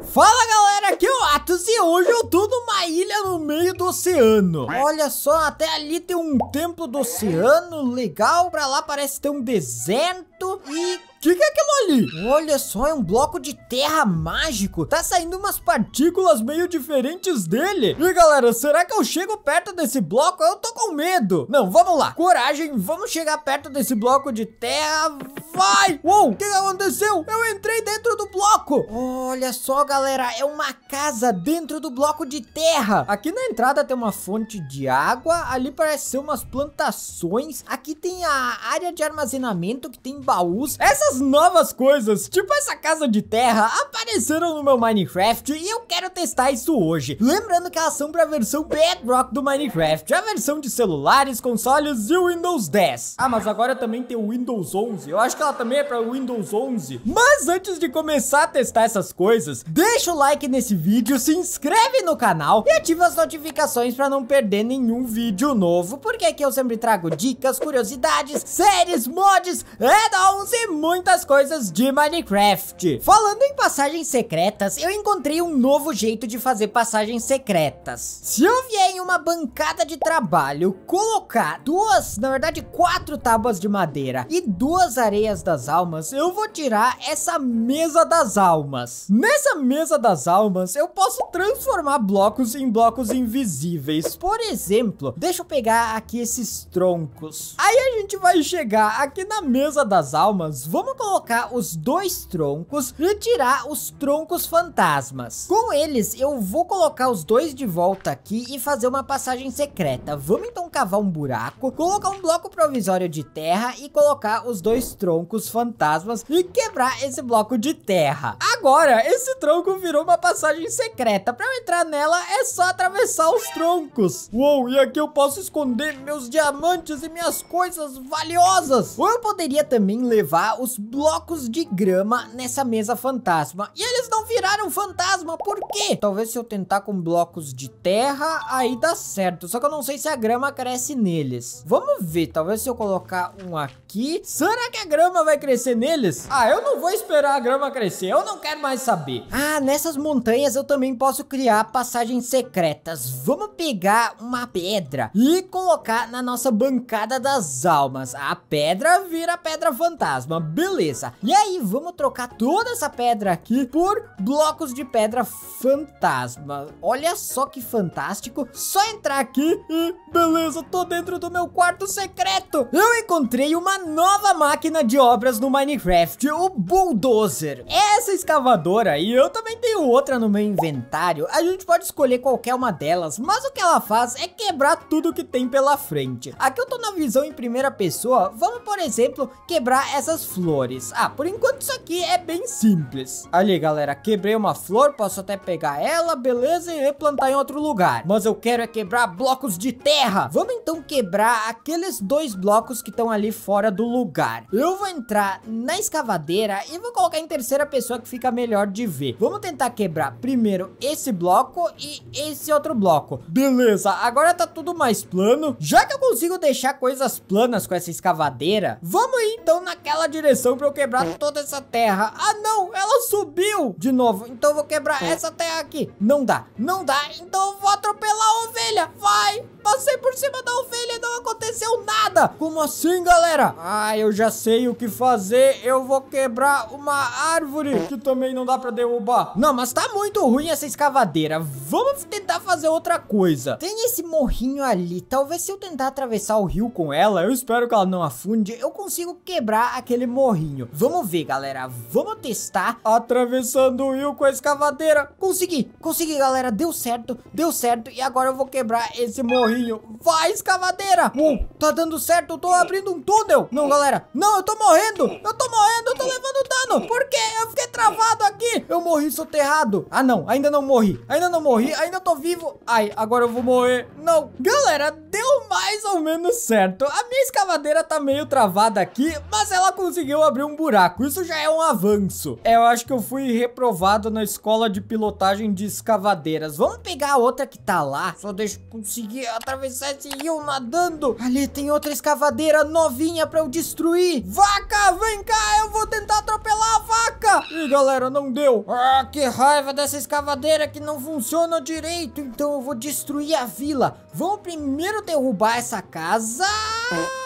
Fala galera, aqui é o Atos e hoje eu tô numa ilha no meio do oceano Olha só, até ali tem um templo do oceano, legal Pra lá parece ter um deserto E que que é aquilo ali? Olha só, é um bloco de terra mágico. Tá saindo umas partículas meio diferentes dele. E galera, será que eu chego perto desse bloco? Eu tô com medo. Não, vamos lá. Coragem, vamos chegar perto desse bloco de terra. Vai! Uou, o que aconteceu? Eu entrei dentro bloco. Olha só, galera, é uma casa dentro do bloco de terra. Aqui na entrada tem uma fonte de água, ali parece ser umas plantações. Aqui tem a área de armazenamento que tem baús. Essas novas coisas, tipo essa casa de terra, apareceram no meu Minecraft e eu quero testar isso hoje. Lembrando que elas são para a versão Bedrock do Minecraft, a versão de celulares, consoles e Windows 10. Ah, mas agora também tem o Windows 11. Eu acho que ela também é para Windows 11. Mas antes de começar a testar testar essas coisas, deixa o like nesse vídeo, se inscreve no canal e ativa as notificações para não perder nenhum vídeo novo, porque aqui eu sempre trago dicas, curiosidades, séries, mods, add-ons e muitas coisas de Minecraft. Falando em passagens secretas, eu encontrei um novo jeito de fazer passagens secretas. Se eu vier em uma bancada de trabalho, colocar duas, na verdade quatro tábuas de madeira e duas areias das almas, eu vou tirar essa mesa das almas almas. Nessa mesa das almas, eu posso transformar blocos em blocos invisíveis. Por exemplo, deixa eu pegar aqui esses troncos. Aí a gente vai chegar aqui na mesa das almas, vamos colocar os dois troncos e tirar os troncos fantasmas. Com eles, eu vou colocar os dois de volta aqui e fazer uma passagem secreta. Vamos então cavar um buraco, colocar um bloco provisório de terra e colocar os dois troncos fantasmas e quebrar esse bloco de terra. Agora, esse tronco virou uma passagem secreta. Pra eu entrar nela, é só atravessar os troncos. Uou, e aqui eu posso esconder meus diamantes e minhas coisas valiosas. Ou eu poderia também levar os blocos de grama nessa mesa fantasma. E eles não viraram fantasma, por quê? Talvez se eu tentar com blocos de terra, aí dá certo. Só que eu não sei se a grama cresce neles. Vamos ver, talvez se eu colocar um aqui. Será que a grama vai crescer neles? Ah, eu não vou esperar a grama crescer. Eu eu não quero mais saber. Ah, nessas montanhas eu também posso criar passagens secretas. Vamos pegar uma pedra e colocar na nossa bancada das almas. A pedra vira pedra fantasma, beleza. E aí, vamos trocar toda essa pedra aqui por blocos de pedra fantasma. Olha só que fantástico. Só entrar aqui e beleza, tô dentro do meu quarto secreto. Eu encontrei uma nova máquina de obras no Minecraft, o Bulldozer. Essa essa escavadora e eu também tenho outra no meu inventário, a gente pode escolher qualquer uma delas, mas o que ela faz é quebrar tudo que tem pela frente. Aqui eu tô na visão em primeira pessoa, vamos por exemplo quebrar essas flores. Ah, por enquanto isso aqui é bem simples. Ali galera, quebrei uma flor, posso até pegar ela, beleza, e replantar em outro lugar. Mas eu quero é quebrar blocos de terra. Vamos então quebrar aqueles dois blocos que estão ali fora do lugar. Eu vou entrar na escavadeira e vou colocar em terceira pessoa que fica melhor de ver. Vamos tentar quebrar primeiro esse bloco e esse outro bloco. Beleza, agora tá tudo mais plano. Já que eu consigo deixar coisas planas com essa escavadeira, vamos ir então naquela direção pra eu quebrar toda essa terra. Ah, não, ela subiu de novo. Então eu vou quebrar é. essa terra aqui. Não dá, não dá. Então eu vou atropelar a ovelha. Vai, passei por cima da ovelha e não aconteceu nada. Como assim, galera? Ah, eu já sei o que fazer. Eu vou quebrar uma árvore aqui também não dá pra derrubar. Não, mas tá muito ruim essa escavadeira. Vamos tentar fazer outra coisa. Tem esse morrinho ali. Talvez se eu tentar atravessar o rio com ela, eu espero que ela não afunde, eu consigo quebrar aquele morrinho. Vamos ver, galera. Vamos testar. Atravessando o rio com a escavadeira. Consegui, consegui, galera. Deu certo, deu certo. E agora eu vou quebrar esse morrinho. Vai, escavadeira. Uh, tá dando certo. Eu tô abrindo um túnel. Não, galera. Não, eu tô morrendo. Eu tô morrendo. Eu tô levando dano. Por quê? Eu fiquei travado aqui. Eu morri soterrado. Ah, não. Ainda não morri. Ainda não morri. Ainda tô vivo. Ai, agora eu vou morrer. Não. Galera, deu mais ou menos certo. A minha escavadeira tá meio travada aqui, mas ela conseguiu abrir um buraco. Isso já é um avanço. É, eu acho que eu fui reprovado na escola de pilotagem de escavadeiras. Vamos pegar a outra que tá lá. Só deixa eu conseguir atravessar esse rio nadando. Ali tem outra escavadeira novinha pra eu destruir. Vaca, vem cá. Eu vou tentar atropelar a vaca. Ih, galera, não deu. Ah, que raiva dessa escavadeira que não funciona direito. Então eu vou destruir a vila. Vamos primeiro derrubar essa casa. É.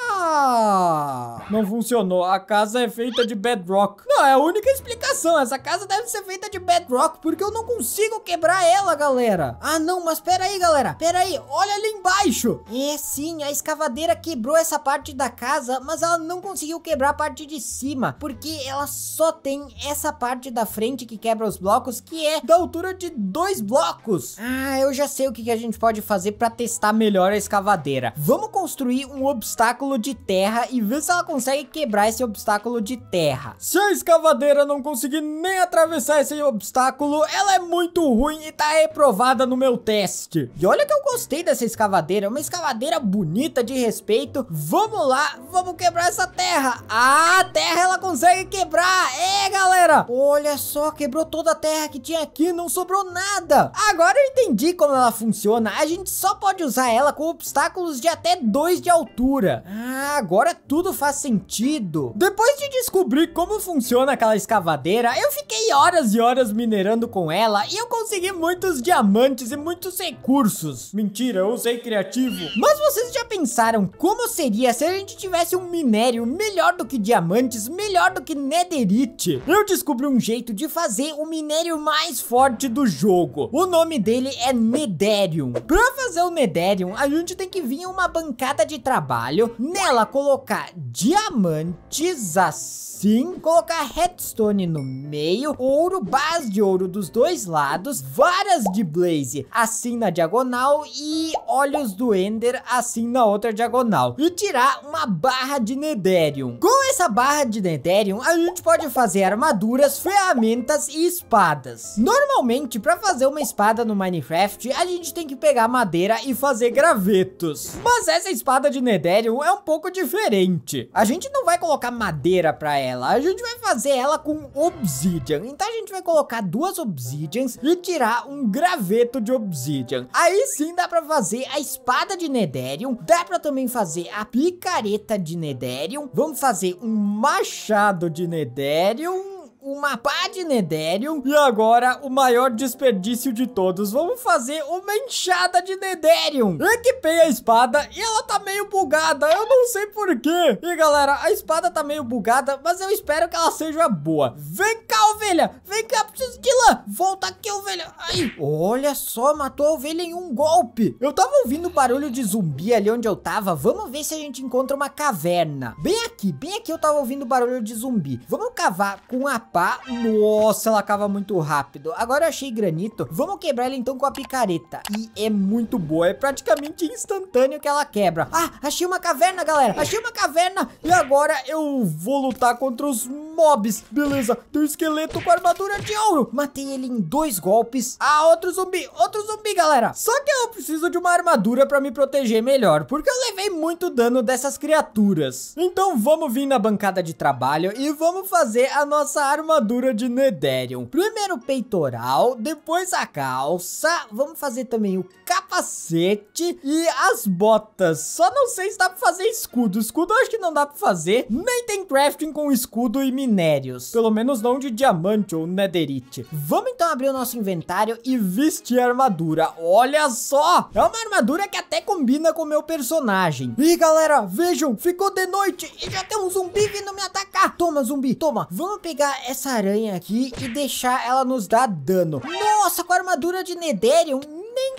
Não funcionou. A casa é feita de bedrock. Não, é a única explicação. Essa casa deve ser feita de bedrock, porque eu não consigo quebrar ela, galera. Ah, não, mas pera aí, galera. Pera aí, olha ali embaixo. É, sim, a escavadeira quebrou essa parte da casa, mas ela não conseguiu quebrar a parte de cima, porque ela só tem essa parte da frente que quebra os blocos, que é da altura de dois blocos. Ah, eu já sei o que a gente pode fazer para testar melhor a escavadeira. Vamos construir um obstáculo de terra e ver se ela consegue consegue quebrar esse obstáculo de terra. Se a escavadeira não conseguir nem atravessar esse obstáculo, ela é muito ruim e tá reprovada no meu teste. E olha que eu gostei dessa escavadeira, uma escavadeira bonita de respeito. Vamos lá, vamos quebrar essa terra. Ah, a terra ela consegue quebrar. É, galera. Olha só, quebrou toda a terra que tinha aqui, não sobrou nada. Agora eu entendi como ela funciona. A gente só pode usar ela com obstáculos de até 2 de altura. Ah, agora tudo faz sentido. Depois de descobrir como funciona aquela escavadeira, eu fiquei horas e horas minerando com ela e eu consegui muitos diamantes e muitos recursos. Mentira, eu usei criativo. Mas vocês já pensaram como seria se a gente tivesse um minério melhor do que diamantes, melhor do que nederite? Eu descobri um jeito de fazer o minério mais forte do jogo. O nome dele é Nederium. Pra fazer o Nederium, a gente tem que vir uma bancada de trabalho, nela colocar diamantes diamantes assim, colocar redstone no meio, ouro, base de ouro dos dois lados, varas de blaze assim na diagonal e olhos do ender assim na outra diagonal e tirar uma barra de netherium. Com essa barra de netherium, a gente pode fazer armaduras, ferramentas e espadas. Normalmente, para fazer uma espada no Minecraft, a gente tem que pegar madeira e fazer gravetos. Mas essa espada de netherium é um pouco diferente. A gente não vai colocar madeira pra ela, a gente vai fazer ela com obsidian. Então a gente vai colocar duas obsidians e tirar um graveto de obsidian. Aí sim dá pra fazer a espada de Nederium, dá pra também fazer a picareta de Nederium, vamos fazer um machado de Nederium, uma pá de Nederium e agora o maior desperdício de todos. Vamos fazer uma enxada de Nederium. Equipei a espada e ela tá meio bugada, eu não sei porquê. E galera, a espada tá meio bugada, mas eu espero que ela seja boa. Vem cá, ovelha, vem cá, preciso de lã. Volta aqui, ovelha. Ai, olha só, matou a ovelha em um golpe. Eu tava ouvindo barulho de zumbi ali onde eu tava. Vamos ver se a gente encontra uma caverna. Bem aqui, bem aqui eu tava ouvindo barulho de zumbi. Vamos cavar com a nossa, ela cava muito rápido. Agora eu achei granito. Vamos quebrar ela então com a picareta. E é muito boa. É praticamente instantâneo que ela quebra. Ah, achei uma caverna, galera. Achei uma caverna. E agora eu vou lutar contra os mobs. Beleza, tem um esqueleto com armadura de ouro. Matei ele em dois golpes. Ah, outro zumbi. Outro zumbi, galera. Só que eu preciso de uma armadura pra me proteger melhor. Porque eu levei muito dano dessas criaturas. Então vamos vir na bancada de trabalho e vamos fazer a nossa armadura armadura de Netherion. Primeiro o peitoral, depois a calça, vamos fazer também o capacete e as botas. Só não sei se dá pra fazer escudo. Escudo eu acho que não dá pra fazer. Nem tem crafting com escudo e minérios. Pelo menos não de diamante ou netherite. Vamos então abrir o nosso inventário e vestir a armadura. Olha só! É uma armadura que até combina com o meu personagem. E galera, vejam, ficou de noite e já tem um zumbi vindo me atacar. Toma, zumbi, toma. Vamos pegar essa essa aranha aqui e deixar ela nos dar dano. Nossa, com a armadura de Nederium,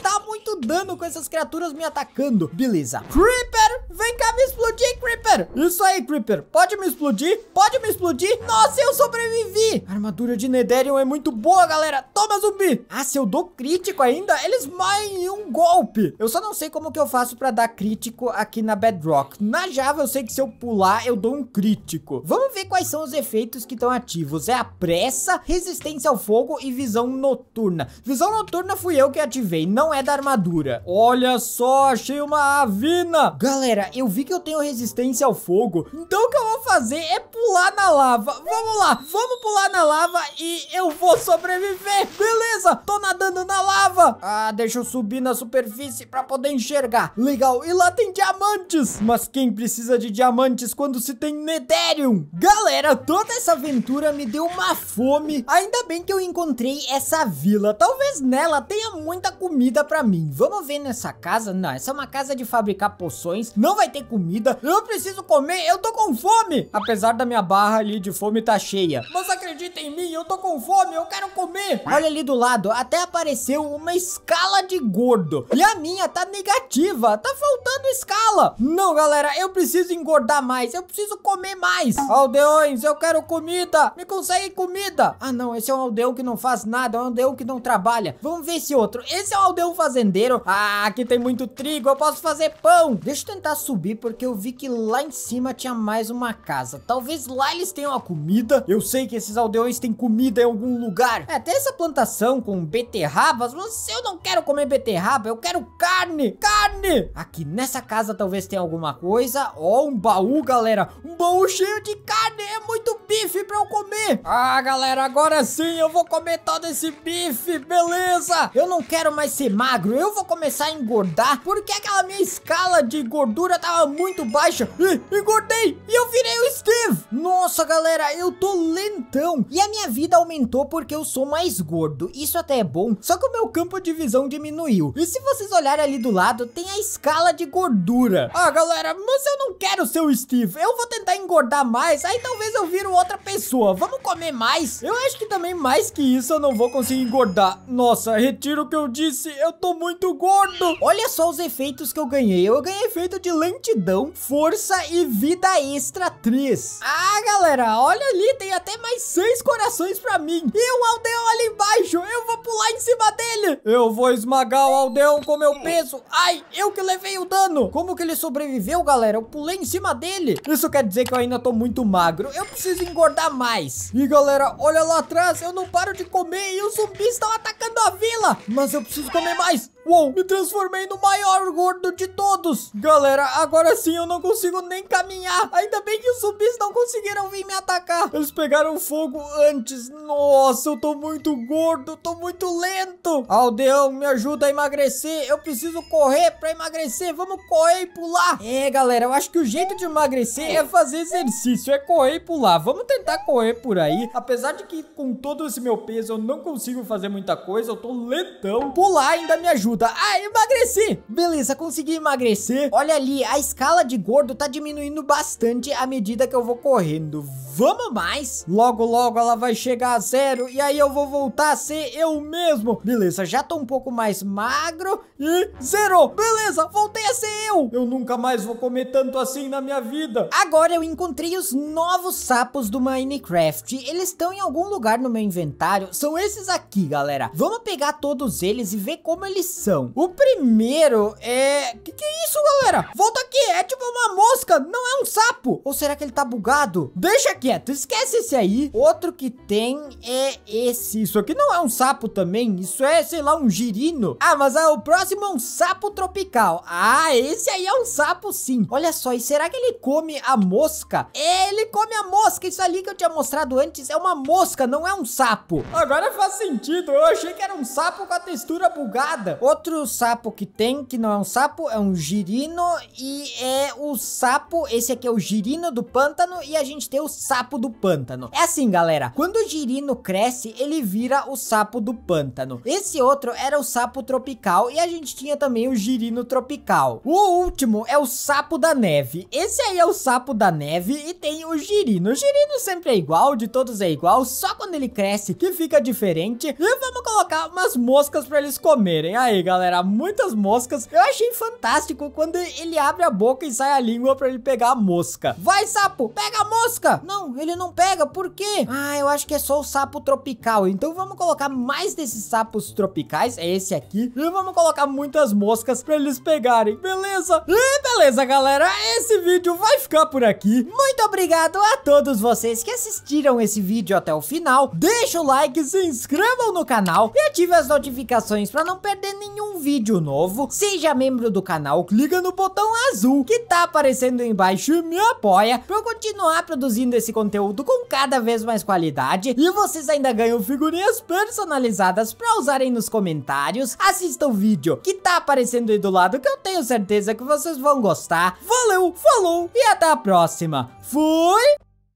dá tá muito dano com essas criaturas me atacando. Beleza. Creeper, vem cá me explodir, Creeper. Isso aí, Creeper. Pode me explodir? Pode me explodir? Nossa, eu sobrevivi. A armadura de Netherion é muito boa, galera. Toma, zumbi. Ah, se eu dou crítico ainda, eles morrem em um golpe. Eu só não sei como que eu faço pra dar crítico aqui na Bedrock. Na Java, eu sei que se eu pular, eu dou um crítico. Vamos ver quais são os efeitos que estão ativos. É a pressa, resistência ao fogo e visão noturna. Visão noturna fui eu que ativei, não não é da armadura. Olha só, achei uma avina. Galera, eu vi que eu tenho resistência ao fogo. Então o que eu vou fazer é pular na lava. Vamos lá, vamos pular na lava e eu vou sobreviver. Beleza, tô nadando na lava. Ah, deixa eu subir na superfície pra poder enxergar. Legal, e lá tem diamantes. Mas quem precisa de diamantes quando se tem Netherium? Galera, toda essa aventura me deu uma fome. Ainda bem que eu encontrei essa vila. Talvez nela tenha muita comida comida pra mim. Vamos ver nessa casa? Não, essa é uma casa de fabricar poções. Não vai ter comida. Eu preciso comer. Eu tô com fome. Apesar da minha barra ali de fome tá cheia. Mas acredita em mim. Eu tô com fome. Eu quero comer. Olha ali do lado. Até apareceu uma escala de gordo. E a minha tá negativa. Tá faltando escala. Não, galera. Eu preciso engordar mais. Eu preciso comer mais. Aldeões, eu quero comida. Me consegue comida. Ah, não. Esse é um aldeão que não faz nada. É um aldeão que não trabalha. Vamos ver esse outro. Esse é um aldeão um fazendeiro. Ah, aqui tem muito trigo, eu posso fazer pão. Deixa eu tentar subir, porque eu vi que lá em cima tinha mais uma casa. Talvez lá eles tenham a comida. Eu sei que esses aldeões têm comida em algum lugar. É, tem essa plantação com beterrabas, mas eu não quero comer beterraba, eu quero carne, carne. Aqui nessa casa talvez tenha alguma coisa. Ó, oh, um baú, galera. Um baú cheio de carne, é muito bife pra eu comer. Ah, galera, agora sim eu vou comer todo esse bife, beleza. Eu não quero mais ser magro, eu vou começar a engordar porque aquela minha escala de gordura tava muito baixa. E, engordei e eu virei o Steve. Nossa, galera, eu tô lentão. E a minha vida aumentou porque eu sou mais gordo. Isso até é bom, só que o meu campo de visão diminuiu. E se vocês olharem ali do lado, tem a escala de gordura. Ah, galera, mas eu não quero ser o Steve. Eu vou tentar engordar mais, aí talvez eu viro outra pessoa. Vamos comer mais? Eu acho que também mais que isso eu não vou conseguir engordar. Nossa, retiro o que eu disse. Eu eu tô muito gordo. Olha só os efeitos que eu ganhei. Eu ganhei efeito de lentidão, força e vida extra 3. Ah, galera. Olha ali, tem até mais seis corações pra mim. E o aldeão ali embaixo. Eu vou pular em cima dele. Eu vou esmagar o aldeão com meu peso. Ai, eu que levei o dano. Como que ele sobreviveu, galera? Eu pulei em cima dele. Isso quer dizer que eu ainda tô muito magro. Eu preciso engordar mais. E, galera, olha lá atrás. Eu não paro de comer e os zumbis estão atacando a vila. Mas eu preciso comer mais. Uou, me transformei no maior gordo de todos. Galera, agora sim eu não consigo nem caminhar. Ainda bem que os zumbis não conseguiram vir me atacar. Eles pegaram fogo antes. Nossa, eu tô muito gordo, tô muito lento. Aldeão, me ajuda a emagrecer. Eu preciso correr pra emagrecer. Vamos correr e pular. É, galera, eu acho que o jeito de emagrecer é fazer exercício, é correr e pular. Vamos tentar correr por aí. Apesar de que com todo esse meu peso eu não consigo fazer muita coisa, eu tô lentão. Pular ainda me ajuda pergunta. Ah, emagreci! Beleza, consegui emagrecer. Olha ali, a escala de gordo tá diminuindo bastante à medida que eu vou correndo vamos mais. Logo, logo ela vai chegar a zero e aí eu vou voltar a ser eu mesmo. Beleza, já tô um pouco mais magro e zerou. Beleza, voltei a ser eu. Eu nunca mais vou comer tanto assim na minha vida. Agora eu encontrei os novos sapos do Minecraft. Eles estão em algum lugar no meu inventário. São esses aqui, galera. Vamos pegar todos eles e ver como eles são. O primeiro é... Que que é isso, galera? Volta aqui. É tipo uma mosca, não é um sapo. Ou será que ele tá bugado? Deixa aqui quieto, é? esquece esse aí. Outro que tem é esse. Isso aqui não é um sapo também, isso é, sei lá, um girino. Ah, mas ah, o próximo é um sapo tropical. Ah, esse aí é um sapo sim. Olha só, e será que ele come a mosca? É, ele come a mosca. Isso ali que eu tinha mostrado antes é uma mosca, não é um sapo. Agora faz sentido, eu achei que era um sapo com a textura bugada. Outro sapo que tem, que não é um sapo, é um girino e é o sapo, esse aqui é o girino do pântano e a gente tem o sapo sapo do pântano. É assim, galera. Quando o girino cresce, ele vira o sapo do pântano. Esse outro era o sapo tropical e a gente tinha também o girino tropical. O último é o sapo da neve. Esse aí é o sapo da neve e tem o girino. O girino sempre é igual, de todos é igual, só quando ele cresce que fica diferente. E vamos colocar umas moscas para eles comerem. Aí, galera, muitas moscas. Eu achei fantástico quando ele abre a boca e sai a língua para ele pegar a mosca. Vai, sapo, pega a mosca! Não, ele não pega, por quê? Ah, eu acho que é só o sapo tropical. Então vamos colocar mais desses sapos tropicais, é esse aqui. E vamos colocar muitas moscas pra eles pegarem, beleza? E beleza, galera, esse vídeo vai ficar por aqui. Muito obrigado a todos vocês que assistiram esse vídeo até o final. Deixa o like, se inscrevam no canal e ative as notificações pra não perder nenhum vídeo novo. Seja membro do canal, clica no botão azul que tá aparecendo embaixo e me apoia pra eu continuar produzindo esse esse conteúdo com cada vez mais qualidade e vocês ainda ganham figurinhas personalizadas pra usarem nos comentários. Assista o vídeo que tá aparecendo aí do lado que eu tenho certeza que vocês vão gostar. Valeu, falou e até a próxima. Fui!